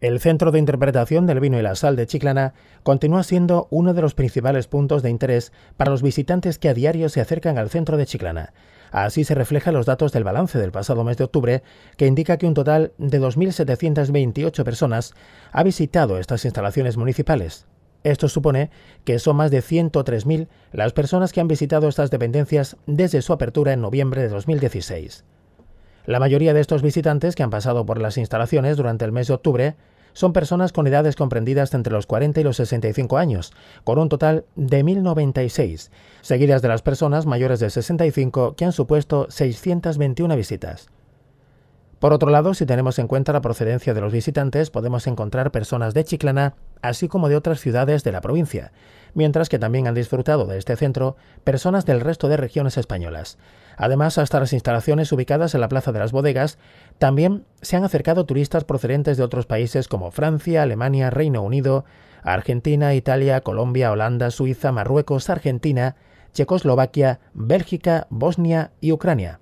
El Centro de Interpretación del Vino y la Sal de Chiclana continúa siendo uno de los principales puntos de interés para los visitantes que a diario se acercan al centro de Chiclana. Así se reflejan los datos del balance del pasado mes de octubre, que indica que un total de 2.728 personas ha visitado estas instalaciones municipales. Esto supone que son más de 103.000 las personas que han visitado estas dependencias desde su apertura en noviembre de 2016. La mayoría de estos visitantes que han pasado por las instalaciones durante el mes de octubre son personas con edades comprendidas entre los 40 y los 65 años, con un total de 1.096, seguidas de las personas mayores de 65 que han supuesto 621 visitas. Por otro lado, si tenemos en cuenta la procedencia de los visitantes, podemos encontrar personas de Chiclana, así como de otras ciudades de la provincia, mientras que también han disfrutado de este centro personas del resto de regiones españolas. Además, hasta las instalaciones ubicadas en la Plaza de las Bodegas, también se han acercado turistas procedentes de otros países como Francia, Alemania, Reino Unido, Argentina, Italia, Colombia, Holanda, Suiza, Marruecos, Argentina, Checoslovaquia, Bélgica, Bosnia y Ucrania.